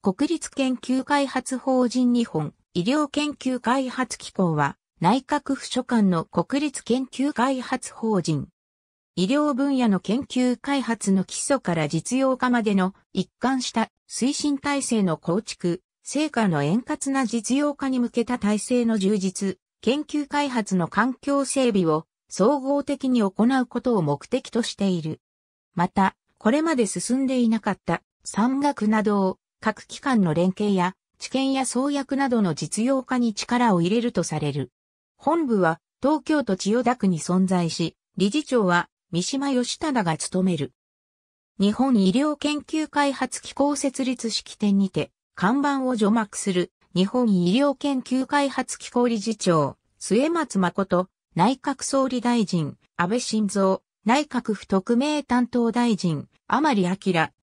国立研究開発法人日本医療研究開発機構は内閣府所管の国立研究開発法人。医療分野の研究開発の基礎から実用化までの一貫した推進体制の構築、成果の円滑な実用化に向けた体制の充実、研究開発の環境整備を総合的に行うことを目的としている。また、これまで進んでいなかった山岳などを各機関の連携や、知見や創薬などの実用化に力を入れるとされる。本部は東京都千代田区に存在し、理事長は三島義忠が務める。日本医療研究開発機構設立式典にて、看板を除幕する日本医療研究開発機構理事長、末松誠、内閣総理大臣、安倍晋三、内閣府特命担当大臣、甘利明、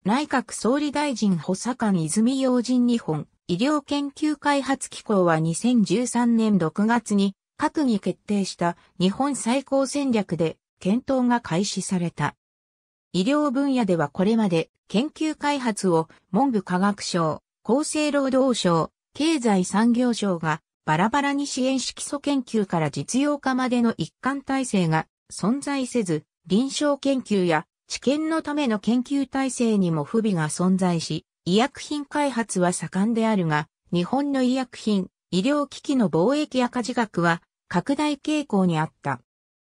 内閣総理大臣補佐官泉洋人日本医療研究開発機構は2013年6月に閣議決定した日本最高戦略で検討が開始された。医療分野ではこれまで研究開発を文部科学省、厚生労働省、経済産業省がバラバラに支援し基礎研究から実用化までの一貫体制が存在せず臨床研究や治験のための研究体制にも不備が存在し、医薬品開発は盛んであるが、日本の医薬品、医療機器の貿易赤字額は拡大傾向にあった。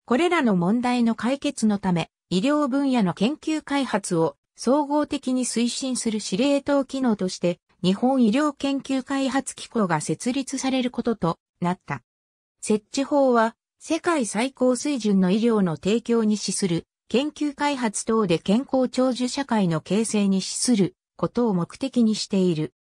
これらの問題の解決のため、医療分野の研究開発を総合的に推進する司令塔機能として、日本医療研究開発機構が設立されることとなった。設置法は、世界最高水準の医療の提供に資する研究開発等で健康長寿社会の形成に資することを目的にしている。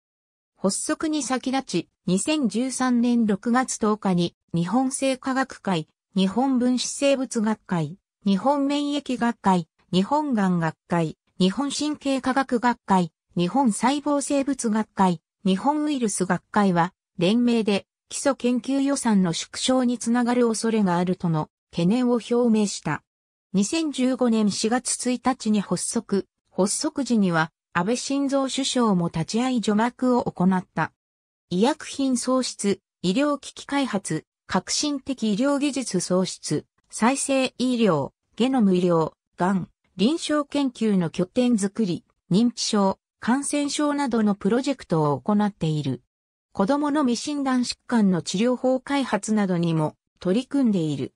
発足に先立ち、2013年6月10日に日本生科学会、日本分子生物学会、日本免疫学会、日本癌学会、日本神経科学学会、日本細胞生物学会、日本ウイルス学会は、連名で基礎研究予算の縮小につながる恐れがあるとの懸念を表明した。2015年4月1日に発足、発足時には安倍晋三首相も立ち会い除幕を行った。医薬品創出、医療機器開発、革新的医療技術創出、再生医療、ゲノム医療、がん、臨床研究の拠点づくり、認知症、感染症などのプロジェクトを行っている。子供の未診断疾患の治療法開発などにも取り組んでいる。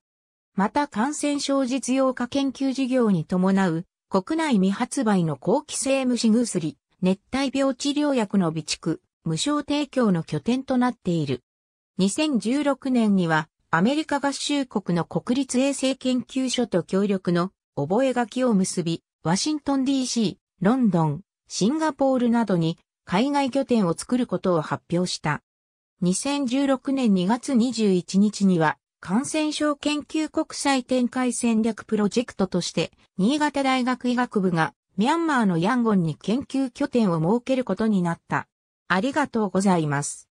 また感染症実用化研究事業に伴う国内未発売の後期性虫薬、熱帯病治療薬の備蓄、無償提供の拠点となっている。2016年にはアメリカ合衆国の国立衛生研究所と協力の覚書を結び、ワシントン DC、ロンドン、シンガポールなどに海外拠点を作ることを発表した。2016年2月21日には感染症研究国際展開戦略プロジェクトとして、新潟大学医学部がミャンマーのヤンゴンに研究拠点を設けることになった。ありがとうございます。